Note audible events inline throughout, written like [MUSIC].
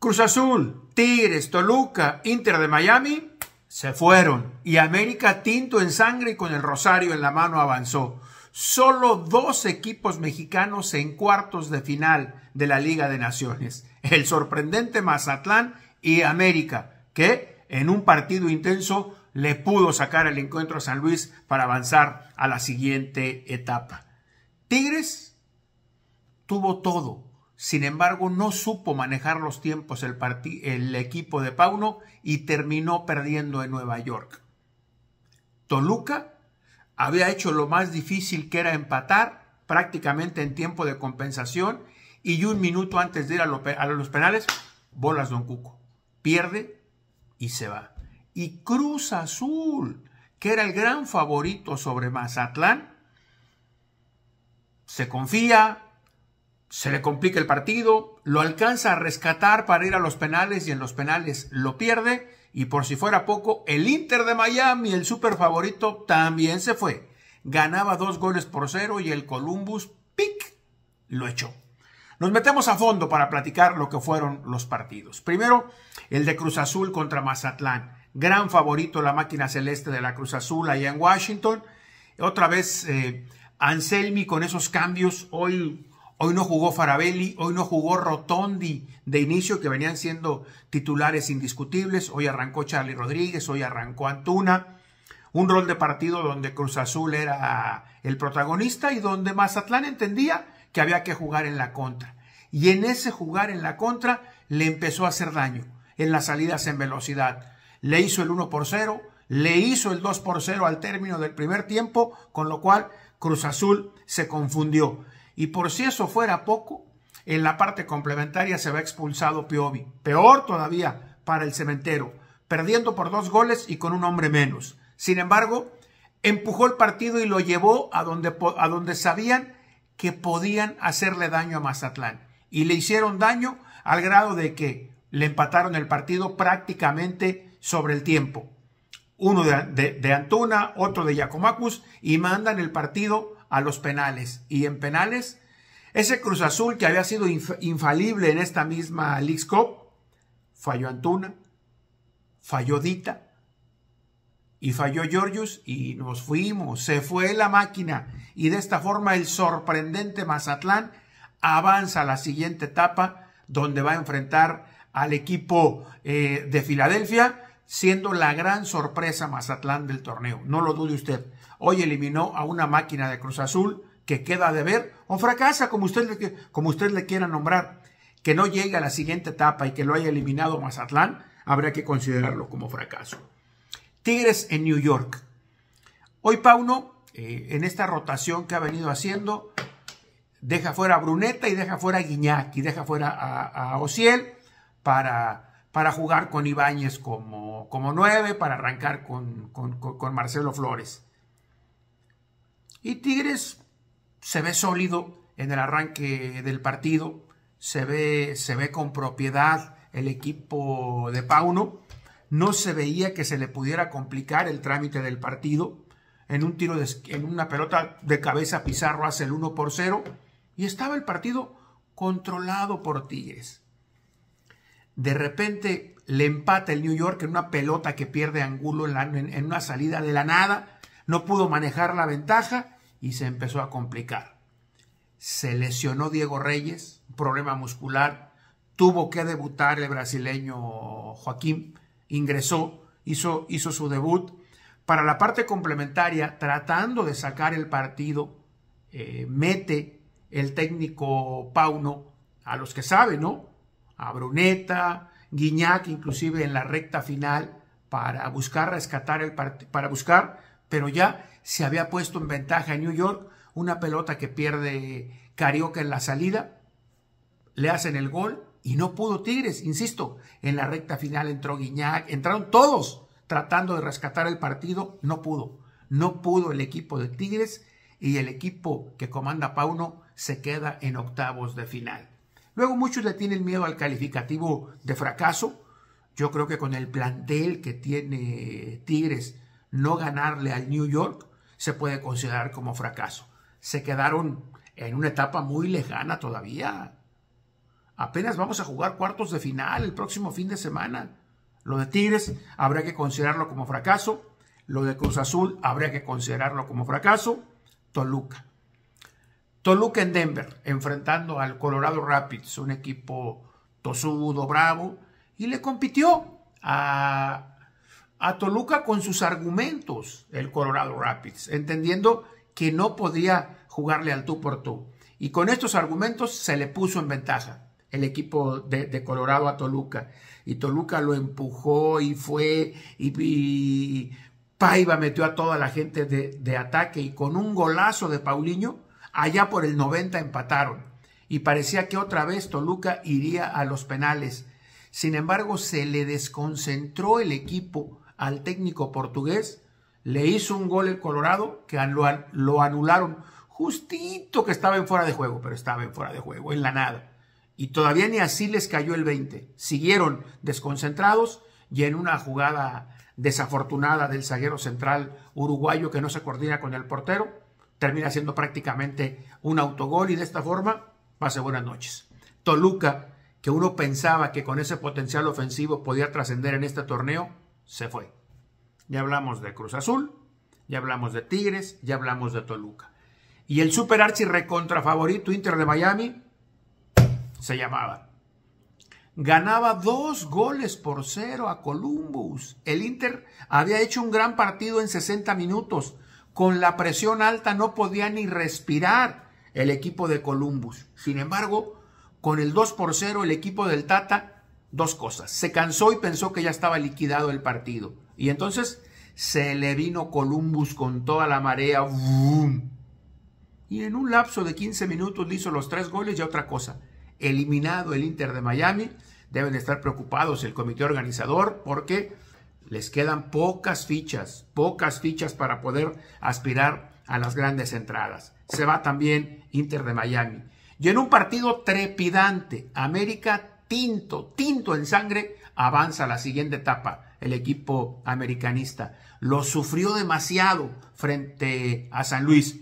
Cruz Azul, Tigres, Toluca, Inter de Miami se fueron y América tinto en sangre y con el rosario en la mano avanzó. Solo dos equipos mexicanos en cuartos de final de la Liga de Naciones, el sorprendente Mazatlán y América, que en un partido intenso le pudo sacar el encuentro a San Luis para avanzar a la siguiente etapa. Tigres tuvo todo, sin embargo, no supo manejar los tiempos el, equipo de Pauno y terminó perdiendo en Nueva York. Toluca había hecho lo más difícil que era empatar prácticamente en tiempo de compensación y un minuto antes de ir a, a, los penales, bolas Don Cuco. Pierde y se va. Y Cruz Azul, que era el gran favorito sobre Mazatlán, se confía, se le complica el partido, lo alcanza a rescatar para ir a los penales y en los penales lo pierde. Y por si fuera poco, el Inter de Miami, el super favorito, también se fue. Ganaba dos goles por cero y el Columbus, pic, lo echó. Nos metemos a fondo para platicar lo que fueron los partidos. Primero, el de Cruz Azul contra Mazatlán. Gran favorito la máquina celeste de la Cruz Azul allá en Washington. Otra vez eh, Anselmi con esos cambios. Hoy Hoy no jugó Farabelli, hoy no jugó Rotondi de inicio, que venían siendo titulares indiscutibles. Hoy arrancó Charlie Rodríguez, hoy arrancó Antuna. Un rol de partido donde Cruz Azul era el protagonista y donde Mazatlán entendía que había que jugar en la contra. Y en ese jugar en la contra le empezó a hacer daño en las salidas en velocidad. Le hizo el 1 por 0, le hizo el 2 por 0 al término del primer tiempo, con lo cual Cruz Azul se confundió y por si eso fuera poco, en la parte complementaria se va expulsado Piovi. Peor todavía para el cementero, perdiendo por dos goles y con un hombre menos. Sin embargo, empujó el partido y lo llevó a donde, a donde sabían que podían hacerle daño a Mazatlán. Y le hicieron daño al grado de que le empataron el partido prácticamente sobre el tiempo. Uno de, Antuna, otro de Yacomacus, y mandan el partido a los penales. Y en penales, ese Cruz Azul que había sido infalible en esta misma League Cup, falló Antuna, falló Dita y falló Georgius y nos fuimos, se fue la máquina y de esta forma el sorprendente Mazatlán avanza a la siguiente etapa donde va a enfrentar al equipo eh, de Filadelfia siendo la gran sorpresa Mazatlán del torneo, no lo dude usted hoy eliminó a una máquina de Cruz Azul que queda de ver o fracasa, como usted, le, como le quiera nombrar, que no llegue a la siguiente etapa y que lo haya eliminado Mazatlán, habrá que considerarlo como fracaso. Tigres en New York. Hoy Pauno, eh, en esta rotación que ha venido haciendo, deja fuera a Bruneta y deja fuera a Guiñac y deja fuera a, Osiel para, para, jugar con Ibáñez como, como nueve, para arrancar con Marcelo Flores. Y Tigres se ve sólido en el arranque del partido, se ve, se ve con propiedad el equipo de Pauno. No se veía que se le pudiera complicar el trámite del partido. En un tiro en una pelota de cabeza Pizarro hace el 1 por 0 y estaba el partido controlado por Tigres. De repente le empata el New York en una pelota que pierde Angulo en una salida de la nada no pudo manejar la ventaja y se empezó a complicar. Se lesionó Diego Reyes, problema muscular, tuvo que debutar el brasileño Joaquín, ingresó, hizo, hizo su debut. Para la parte complementaria, tratando de sacar el partido, eh, mete el técnico Pauno a los que saben, ¿no? A Bruneta, Guiñac, inclusive en la recta final, para buscar rescatar el para buscar pero ya se había puesto en ventaja en New York. Una pelota que pierde Carioca en la salida, le hacen el gol y no pudo Tigres. Insisto, en la recta final entró Guiñac, entraron todos tratando de rescatar el partido, no pudo. No pudo el equipo de Tigres y el equipo que comanda Pauno se queda en octavos de final. Luego muchos le tienen miedo al calificativo de fracaso. Yo creo que con el plantel que tiene Tigres, no ganarle al New York se puede considerar como fracaso. Se quedaron en una etapa muy lejana todavía. Apenas vamos a jugar cuartos de final el próximo fin de semana. Lo de Tigres habría que considerarlo como fracaso. Lo de Cruz Azul habría que considerarlo como fracaso. Toluca. Toluca en Denver, enfrentando al Colorado Rapids, un equipo tosudo, bravo, y le compitió a a Toluca con sus argumentos el Colorado Rapids, entendiendo que no podía jugarle al tú por tú. Y con estos argumentos se le puso en ventaja el equipo de, Colorado a Toluca. Y Toluca lo empujó y fue y, Paiva metió a toda la gente de, de, ataque y con un golazo de Paulinho, allá por el 90 empataron. Y parecía que otra vez Toluca iría a los penales. Sin embargo, se le desconcentró el equipo al técnico portugués, le hizo un gol el Colorado que lo, anularon justito que estaba en fuera de juego, pero estaba en fuera de juego, en la nada. Y todavía ni así les cayó el 20. Siguieron desconcentrados y en una jugada desafortunada del zaguero central uruguayo que no se coordina con el portero, termina siendo prácticamente un autogol y de esta forma pase buenas noches. Toluca, que uno pensaba que con ese potencial ofensivo podía trascender en este torneo, se fue. Ya hablamos de Cruz Azul, ya hablamos de Tigres, ya hablamos de Toluca. Y el super archi recontra favorito Inter de Miami se llamaba. Ganaba dos goles por cero a Columbus. El Inter había hecho un gran partido en 60 minutos. Con la presión alta no podía ni respirar el equipo de Columbus. Sin embargo, con el 2 por 0 el equipo del Tata dos cosas. Se cansó y pensó que ya estaba liquidado el partido. Y entonces se le vino Columbus con toda la marea. Y en un lapso de 15 minutos le hizo los tres goles y otra cosa. Eliminado el Inter de Miami. Deben estar preocupados el comité organizador porque les quedan pocas fichas, pocas fichas para poder aspirar a las grandes entradas. Se va también Inter de Miami. Y en un partido trepidante, América tinto, tinto en sangre, avanza a la siguiente etapa el equipo americanista. Lo sufrió demasiado frente a San Luis.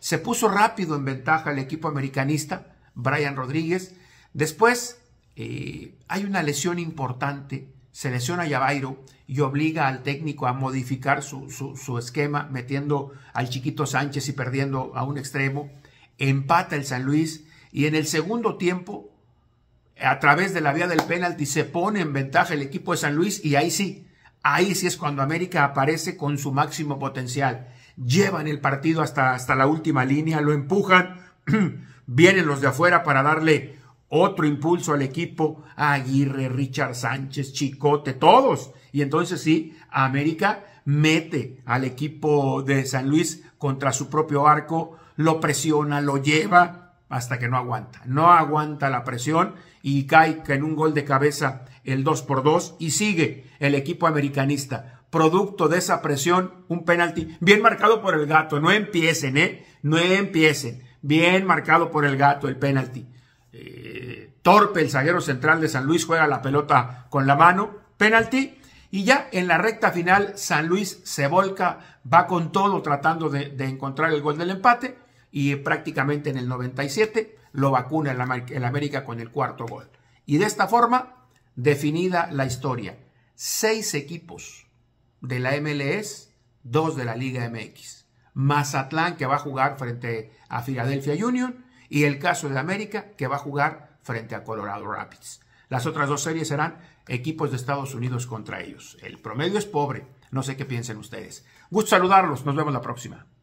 Se puso rápido en ventaja el equipo americanista, Brian Rodríguez. Después eh, hay una lesión importante, se lesiona Yabairo, y obliga al técnico a modificar su, su esquema, metiendo al chiquito Sánchez y perdiendo a un extremo. Empata el San Luis y en el segundo tiempo a través de la vía del penalti se pone en ventaja el equipo de San Luis y ahí sí, ahí sí es cuando América aparece con su máximo potencial. Llevan el partido hasta, hasta la última línea, lo empujan, [CLEARS THROAT] vienen los de afuera para darle otro impulso al equipo, Aguirre, Richard Sánchez, Chicote, todos. Y entonces sí, América mete al equipo de San Luis contra su propio arco, lo presiona, lo lleva, hasta que no aguanta. No aguanta la presión y cae en un gol de cabeza el 2 por 2 y sigue el equipo americanista. Producto de esa presión, un penalti bien marcado por el gato. No empiecen, ¿eh? No empiecen. Bien marcado por el gato el penalti. Eh, torpe el zaguero central de San Luis juega la pelota con la mano. Penalti. Y ya en la recta final, San Luis se volca, va con todo tratando de encontrar el gol del empate y prácticamente en el 97 lo vacuna el, América con el cuarto gol. Y de esta forma, definida la historia. Seis equipos de la MLS, dos de la Liga MX. Mazatlán que va a jugar frente a Philadelphia Union y el caso de América que va a jugar frente a Colorado Rapids. Las otras dos series serán equipos de Estados Unidos contra ellos. El promedio es pobre, no sé qué piensen ustedes. Gusto saludarlos, nos vemos la próxima.